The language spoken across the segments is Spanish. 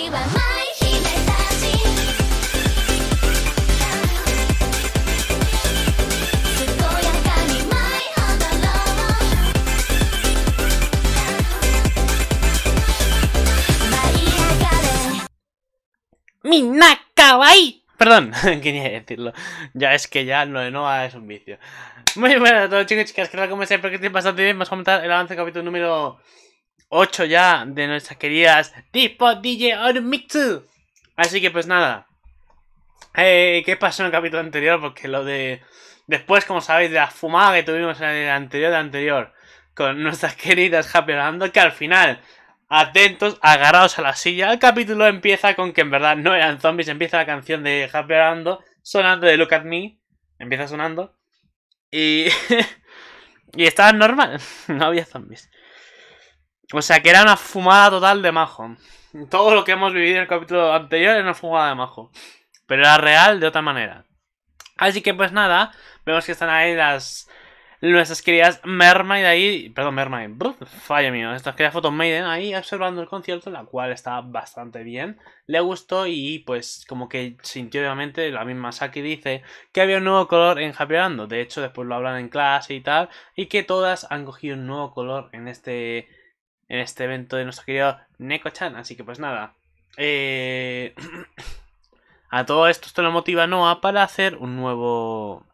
Mina Kawaii. Perdón, quería decirlo. Ya es que ya lo de Nova es un vicio. Muy bueno, a todos chicos y chicas, ¿qué tal? ¿Cómo estáis? Porque pasando bastante bien. Vamos a comentar el avance capítulo número 8 ya de nuestras queridas Tipo DJ Ormitsu. Así que pues nada. Eh, ¿Qué pasó en el capítulo anterior? Porque lo de... Después, como sabéis, de la fumada que tuvimos en el anterior de anterior con nuestras queridas Happy Orlando, que al final, atentos, agarrados a la silla, el capítulo empieza con que en verdad no eran zombies, empieza la canción de Happy Orlando sonando de Look at Me, empieza sonando, y, y estaba normal, no había zombies. O sea, que era una fumada total de majo. Todo lo que hemos vivido en el capítulo anterior era una fumada de majo. Pero era real de otra manera. Así que pues nada, vemos que están ahí las... Nuestras queridas Mermaid ahí, perdón, Mermaid, Falle fallo mío, estas queridas fotos Maiden ahí observando el concierto, la cual está bastante bien, le gustó y pues como que sintió obviamente, la misma Saki dice que había un nuevo color en Happy de hecho después lo hablan en clase y tal, y que todas han cogido un nuevo color en este en este evento de nuestro querido Neko-chan. Así que pues nada. Eh, a todo esto, esto lo motiva Noah para hacer un nuevo...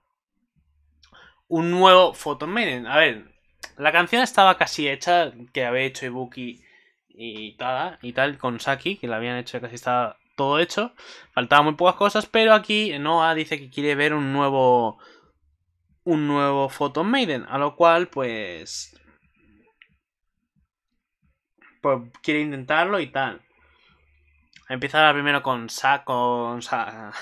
Un nuevo Photon Maiden. A ver, la canción estaba casi hecha, que había hecho Ibuki y tal, y tal, con Saki, que la habían hecho, casi estaba todo hecho. Faltaban muy pocas cosas, pero aquí Noah dice que quiere ver un nuevo... Un nuevo Photon Maiden, a lo cual pues quiere intentarlo y tal. Empieza a primero con Sa con Sa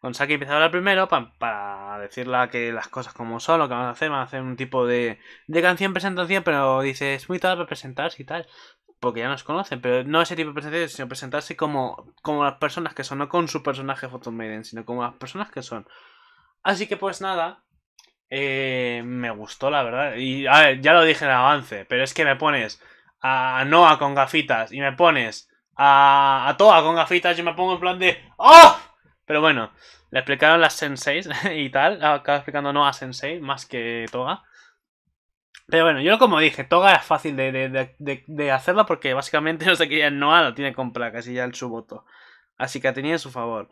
con Saki empieza a hablar primero para decirle que las cosas como son, lo que van a hacer, van a hacer un tipo de, de canción presentación, pero dice, es muy tarde para presentarse y tal, porque ya nos conocen, pero no ese tipo de presentación, sino presentarse como, como las personas que son, no con su personaje Photon Maiden, sino como las personas que son. Así que pues nada, eh, me gustó la verdad, y a ver, ya lo dije en el avance, pero es que me pones a Noah con gafitas y me pones a, a con gafitas, yo me pongo en plan de ¡Oh! Pero bueno, le explicaron las senseis y tal. Acaba explicando Noah sensei más que Toga. Pero bueno, yo como dije, Toga es fácil de, de, hacerla porque básicamente no sé que ya Noah lo tiene placas casi ya el suboto Así que tenía en su favor.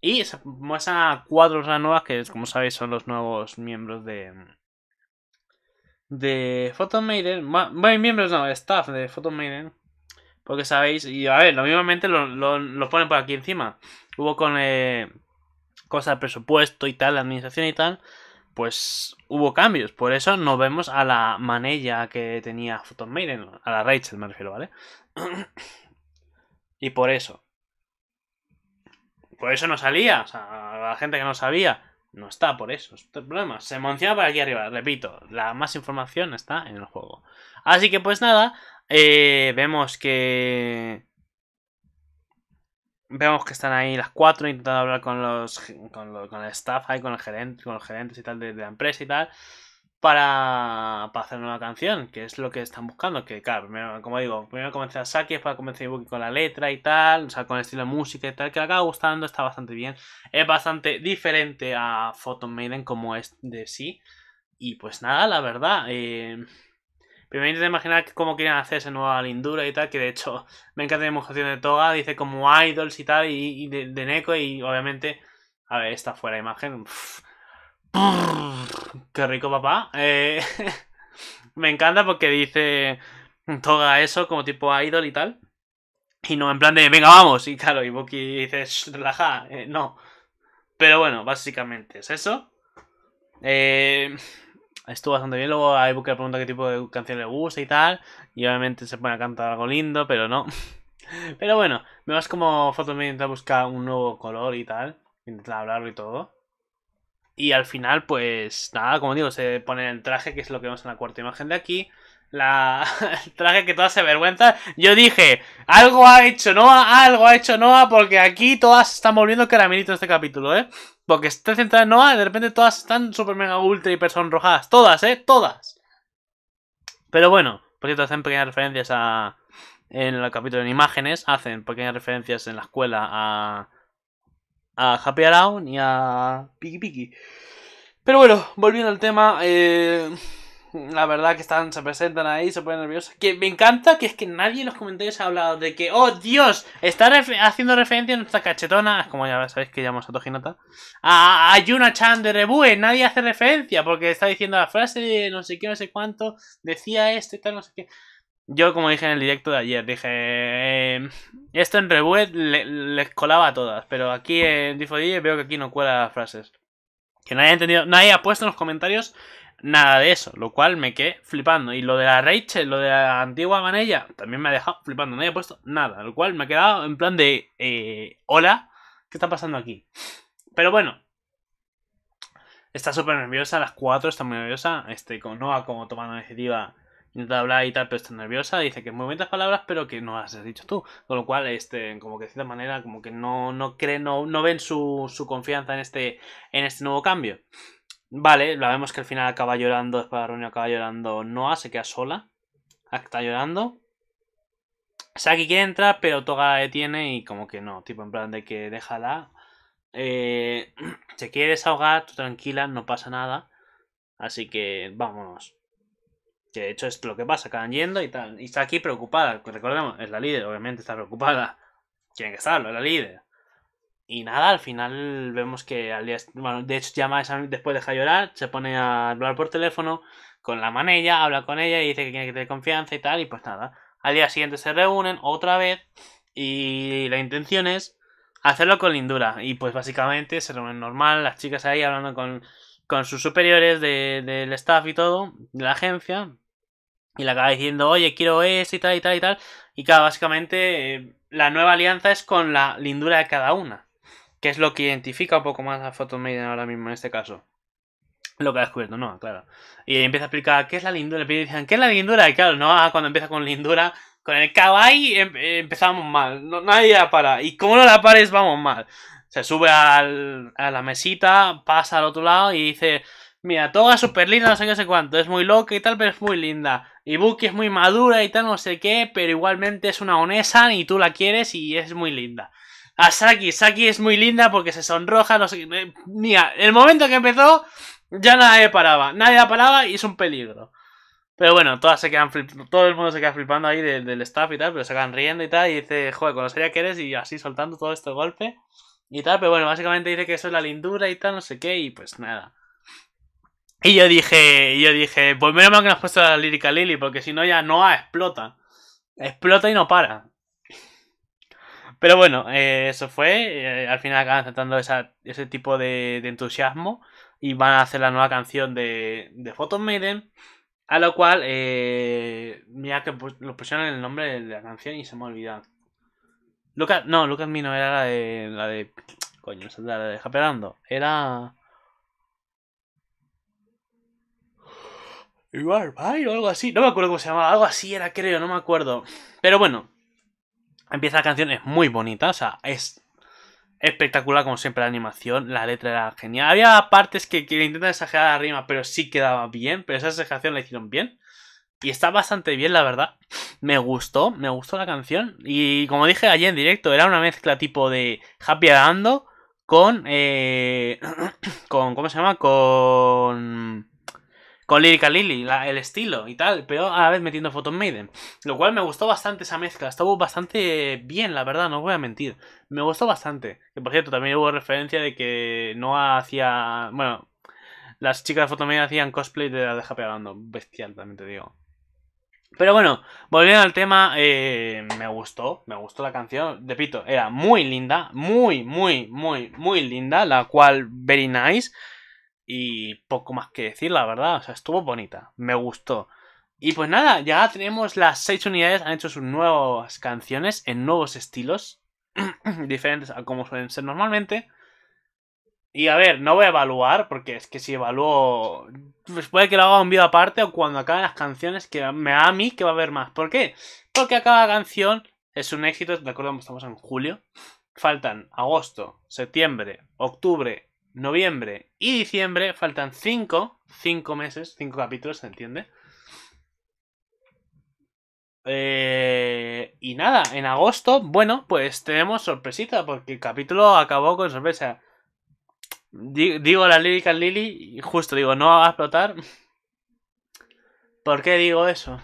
Y se muestran a cuatro nuevas que, como sabéis, son los nuevos miembros de, de Photon Maiden, bueno, miembros no, staff de Photon porque sabéis, y a ver, lo mismo lo, ponen por aquí encima. Hubo con eh, cosas de presupuesto y tal, la administración y tal, pues hubo cambios. Por eso nos vemos a la manella que tenía Photon a la Rachel me refiero, ¿vale? y por eso. Por eso no salía, o sea, la gente que no sabía. No está por eso, es problema. Se menciona por aquí arriba, repito, la más información está en el juego. Así que pues nada, eh, vemos que... Vemos que están ahí las cuatro intentando hablar con los, con, el staff, ahí, con, el gerente, con los gerentes y tal de, de la empresa y tal para, para hacer una canción, que es lo que están buscando. Que claro, como digo, primero comencé a Saki, comenzar a Ibuki con la letra y tal, o sea, con el estilo de música y tal, que le acaba gustando, está bastante bien. Es bastante diferente a Photon Maiden como es de sí. Y pues nada, la verdad. Eh, primero intenté imaginar cómo quieren hacerse nueva lindura y tal, que de hecho me encanta la emoción de Toga, dice como idols y tal, y, de, Neko, y obviamente, a ver, esta fuera imagen, Qué rico, papá. Eh, me encanta porque dice Toga eso como tipo idol y tal. Y no en plan de, venga, vamos. Y claro, y dice, relaja, eh, no. Pero bueno, básicamente es eso. Eh, estuvo bastante bien. Luego a Ibuki le pregunta qué tipo de canción le gusta y tal. Y obviamente se pone a cantar algo lindo, pero no. Pero bueno, me vas como foto intenta buscar un nuevo color y tal. intentar hablarlo y todo. Y al final, pues nada, como digo, se pone el traje, que es lo que vemos en la cuarta imagen de aquí. La, el traje que todas se avergüenzan. Yo dije, algo ha hecho Noah, algo ha hecho Noah, porque aquí todas están volviendo en este capítulo, ¿eh? Porque está centrada en Noah, de repente todas están super mega ultra hiper sonrojadas. Todas, ¿eh? Todas. Pero bueno, por cierto, hacen pequeñas referencias a. En el capítulo en imágenes, hacen pequeñas referencias en la escuela a a Happy Around y a Piki Piki. Pero bueno, volviendo al tema, eh, la verdad que están, se presentan ahí, se ponen nerviosos. Que me encanta que es que nadie en los comentarios ha hablado de que, oh Dios, está haciendo referencia a nuestra cachetona, como ya sabéis que llamamos a Tojinata, a, a Yuna Chan de Rebue, nadie hace referencia porque está diciendo la frase de no sé qué, no sé cuánto, decía esto y tal, no sé qué. Yo, como dije en el directo de ayer, dije. Eh, esto en Rebuet les colaba a todas, pero aquí en d veo que aquí no cuela frases. Que nadie ha entendido, nadie ha puesto en los comentarios nada de eso, lo cual me quedé flipando. Y lo de la Rachel, lo de la antigua Manella, también me ha dejado flipando, nadie no ha puesto nada, lo cual me ha quedado en plan de. Eh, hola, ¿qué está pasando aquí? Pero bueno. Está súper nerviosa, las cuatro está muy nerviosa, este, con Noah como tomando iniciativa intenta hablar y tal, pero está nerviosa, dice que es muy bonitas palabras, pero que no las has dicho tú. Con lo cual, este, como que de cierta manera, como que no, no cree no, no ven su, su confianza en este, en este nuevo cambio. Vale, la vemos que al final acaba llorando, después de reunión acaba llorando Noah, se queda sola. Está llorando. Saki quiere entrar, pero Toga la detiene y como que no, tipo en plan de que déjala. Eh, se quiere desahogar, tranquila, no pasa nada. Así que vámonos. Que de hecho es lo que pasa, acaban yendo y tal. Y está aquí preocupada, recordemos, es la líder, obviamente está preocupada. Tiene que estarlo, es la líder. Y nada, al final vemos que al día, bueno, de hecho llama a esa... después deja llorar, se pone a hablar por teléfono con la manella, habla con ella y dice que tiene que tener confianza y tal, y pues nada. Al día siguiente se reúnen otra vez y la intención es hacerlo con lindura. Y pues básicamente se reúnen normal, las chicas ahí hablando con, sus superiores del staff y todo, de la agencia, y le acaba diciendo, oye, quiero esto y tal y tal y tal. Y claro, básicamente eh, la nueva alianza es con la lindura de cada una. Que es lo que identifica un poco más a Photon ahora mismo en este caso. Lo que ha descubierto, no, claro. Y empieza a explicar qué es la lindura. Y dicen, ¿qué es la lindura? Y claro, no, ah, cuando empieza con lindura, con el kawaii em, eh, empezamos mal. No, nadie la para. Y como no la pares, vamos mal. Se sube a la mesita, pasa al otro lado y dice, mira, toda super linda, no sé qué, sé cuánto. Es muy loca y tal, pero es muy linda y Ibuki es muy madura y tal, no sé qué, pero igualmente es una Onesan y tú la quieres y es muy linda. A ah, Saki, Saki es muy linda porque se sonroja, no sé qué. Eh, mira, el momento que empezó, ya nadie paraba. Nadie la paraba y es un peligro. Pero bueno, todas se quedan flipando, todo el mundo se queda flipando ahí del, staff y tal, pero se quedan riendo y tal, y dice, joder, con lo seria que eres, y así soltando todo este golpe y tal, pero bueno, básicamente dice que eso es la lindura y tal, no sé qué, y pues nada. Y yo dije, yo dije, pues menos mal que nos has puesto la lírica Lily, porque si no ya no explota. Explota y no para. Pero bueno, eh, eso fue. Eh, al final acaban aceptando ese tipo de, entusiasmo. Y van a hacer la nueva canción de, de Photon Maiden. A lo cual, eh, mira que lo pusieron el nombre de la canción y se me ha olvidado. Lucas, no, Lucas Mino era la de. La de coño, la de Japerando. Era. igual o algo así. No me acuerdo cómo se llamaba. Algo así era, creo, no me acuerdo. Pero bueno. Empieza la canción, es muy bonita. O sea, es espectacular como siempre la animación. La letra era genial. Había partes que, intentan exagerar la rima, pero sí quedaba bien. Pero esa exageración la hicieron bien. Y está bastante bien, la verdad. Me gustó, me gustó la canción. Y como dije ayer en directo, era una mezcla tipo de Happy Ando con... Eh, con ¿Cómo se llama? Con con Lyrica Lily, el estilo y tal, pero a la vez metiendo Photon Maiden. Lo cual me gustó bastante esa mezcla, estuvo bastante bien, la verdad, no voy a mentir. Me gustó bastante. Que por cierto, también hubo referencia de que no hacía. Bueno, las chicas de Photon Maiden hacían cosplay de la de pegando. bestial, también te digo. Pero bueno, volviendo al tema, eh, me gustó, me gustó la canción. Repito, era muy linda, muy, muy, muy, muy linda, la cual, very nice. Y poco más que decir, la verdad. O sea, estuvo bonita. Me gustó. Y pues nada, ya tenemos las seis unidades. Han hecho sus nuevas canciones en nuevos estilos. diferentes a como suelen ser normalmente. Y a ver, no voy a evaluar, porque es que si evalúo. Pues puede que lo haga un vídeo aparte o cuando acaben las canciones, que me da a mí que va a haber más. ¿Por qué? Porque cada canción es un éxito. De acuerdo, estamos en julio. Faltan agosto, septiembre, octubre, noviembre y diciembre faltan 5, 5 meses, 5 capítulos, ¿se entiende? Eh, y nada, en agosto, bueno, pues tenemos sorpresita, porque el capítulo acabó con sorpresa. Digo la lírica Lily y justo digo, no va a explotar. ¿Por qué digo eso?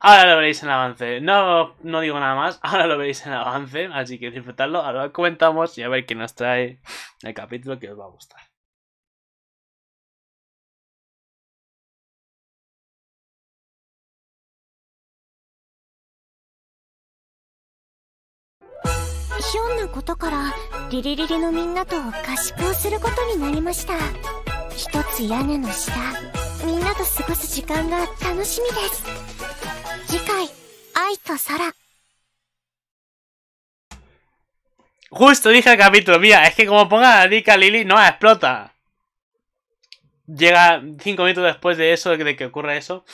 Ahora lo veréis en avance. No, no digo nada más, ahora lo veréis en avance, así que disfrutadlo, ahora lo comentamos y a ver qué nos trae el capítulo que os va a gustar. ひょんなことからリリリリのみんなと合宿をすることになりました一つ屋根の下みんなと過ごす時間が楽しみです Justo dije el capítulo, mira, es que como ponga a dica Lili no, explota. Llega cinco minutos después de eso, de que ocurra eso.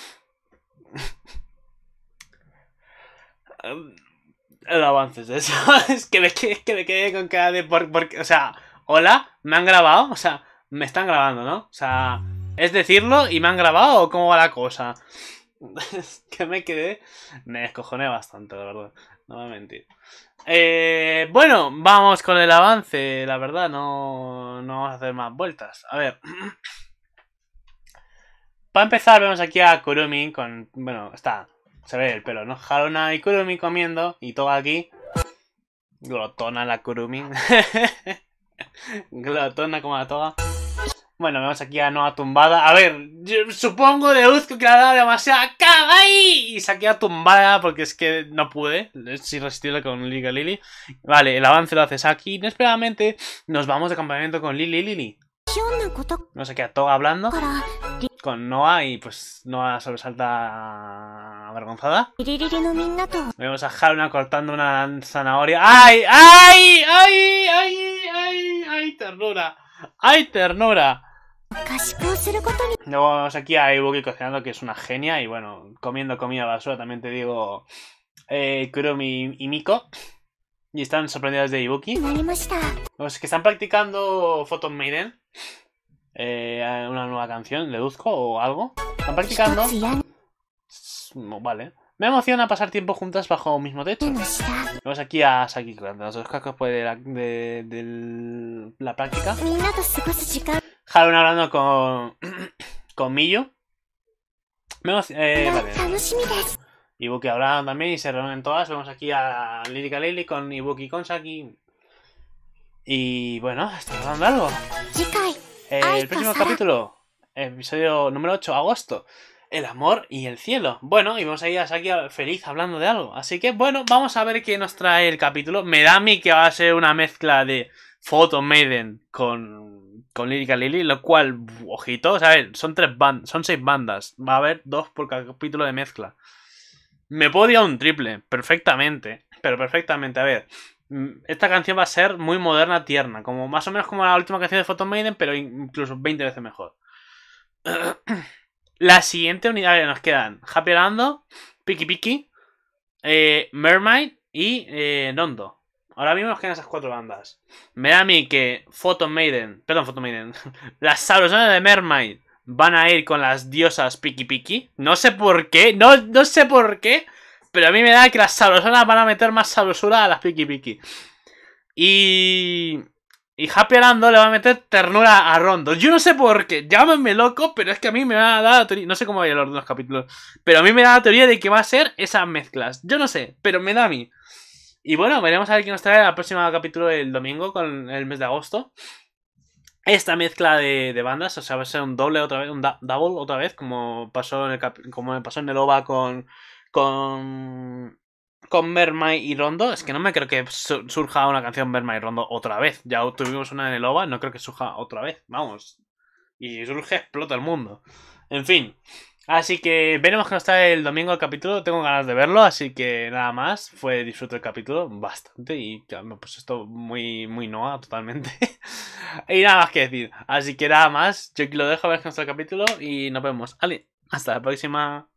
el avance es eso. es que me, es quedé con cada porque, o sea, hola, ¿me han grabado? O sea, me están grabando, ¿no? O sea, ¿es decirlo y me han grabado o cómo va la cosa? que me quedé, me descojoné bastante, la verdad. No voy a mentir. Eh, bueno, vamos con el avance, la verdad, no, no vamos a hacer más vueltas. A ver. Para empezar, vemos aquí a Kurumi con... Bueno, está... Se ve el pelo, ¿no? Haruna y Kurumi comiendo y todo aquí. Glotona la Kurumi. Glotona como la toga. Bueno, vemos aquí a Noa tumbada. A ver, yo supongo, deduzco que la ha dado demasiada caga Y se ha tumbada porque es que no pude. Es irresistible con Liga Lily. Vale, el avance lo haces aquí Inesperadamente nos vamos de campamento con Lily Lily. No se queda todo hablando con Noah y pues Noah sobresalta avergonzada. Vemos a Haruna cortando una zanahoria. ¡Ay! ¡Ay! ¡Ay! ¡Ay! ¡Ay! ¡Ay! ¡Ay! ¡Ternura! ¡Ay, ternura! Luego vamos aquí a Ibuki cocinando, que es una genia. Y bueno, comiendo comida basura, también te digo eh, y Miko. Y están sorprendidas de Ibuki. Los pues que están practicando Photon Maiden. Eh, una nueva canción, deduzco, o algo. Están practicando. Vale. Me emociona pasar tiempo juntas bajo un mismo techo. Vemos aquí a Saki con los dos cascos pues, de la, de, la práctica. Harun hablando con, con Millo. Me eh, vale. Ibuki hablando también y se reúnen todas. Vemos aquí a Lily Lily con Ibuki y con Saki. Y bueno, estamos dando algo. El próximo capítulo, episodio número 8, agosto el amor y el cielo. Bueno, y vamos a ir aquí feliz hablando de algo. Así que, bueno, vamos a ver qué nos trae el capítulo. Me da a mí que va a ser una mezcla de Photo Maiden con, con Lyrica Lily, lo cual, ojito, ver Son tres bandas, son seis bandas. Va a haber dos por capítulo de mezcla. Me podía un triple, perfectamente. Pero perfectamente, a ver. Mm, esta canción va a ser muy moderna, tierna. Como más o menos como la última canción de Photo Maiden, pero incluso 20 veces mejor. La siguiente unidad que nos quedan: Happy Piki Piki, eh, Mermaid y Nondo. Eh, Ahora mismo nos quedan esas cuatro bandas. Me da a mí que Photon Maiden, perdón, Photon Maiden, las sabrosonas de Mermaid van a ir con las diosas Piki Piki. No sé por qué, no, no sé por qué, pero a mí me da que las sabrosonas van a meter más sabrosura a las Piki Piki. Y y Happy Alando le va a meter ternura a Rondo. Yo no sé por qué, llámenme loco, pero es que a mí me dar la teoría, no sé cómo va a ir de los capítulos, pero a mí me da la teoría de que va a ser esas mezclas. Yo no sé, pero me da a mí. Y bueno, veremos a ver qué nos trae el próximo capítulo el domingo con el mes de agosto. Esta mezcla de, bandas, o sea, va a ser un doble otra vez, un double otra vez, como pasó en el, como pasó en el OVA con, con con y Rondo, es que no me creo que surja una canción Vermay y Rondo otra vez. Ya tuvimos una en el OVA, no creo que surja otra vez. Vamos. Y surge, explota el mundo. En fin. Así que veremos que no está el domingo el capítulo. Tengo ganas de verlo, así que nada más. Fue disfruto el capítulo bastante y que me puse esto muy, muy noa totalmente. y nada más que decir. Así que nada más. Yo lo dejo, a ver que el capítulo y nos vemos. hasta la próxima.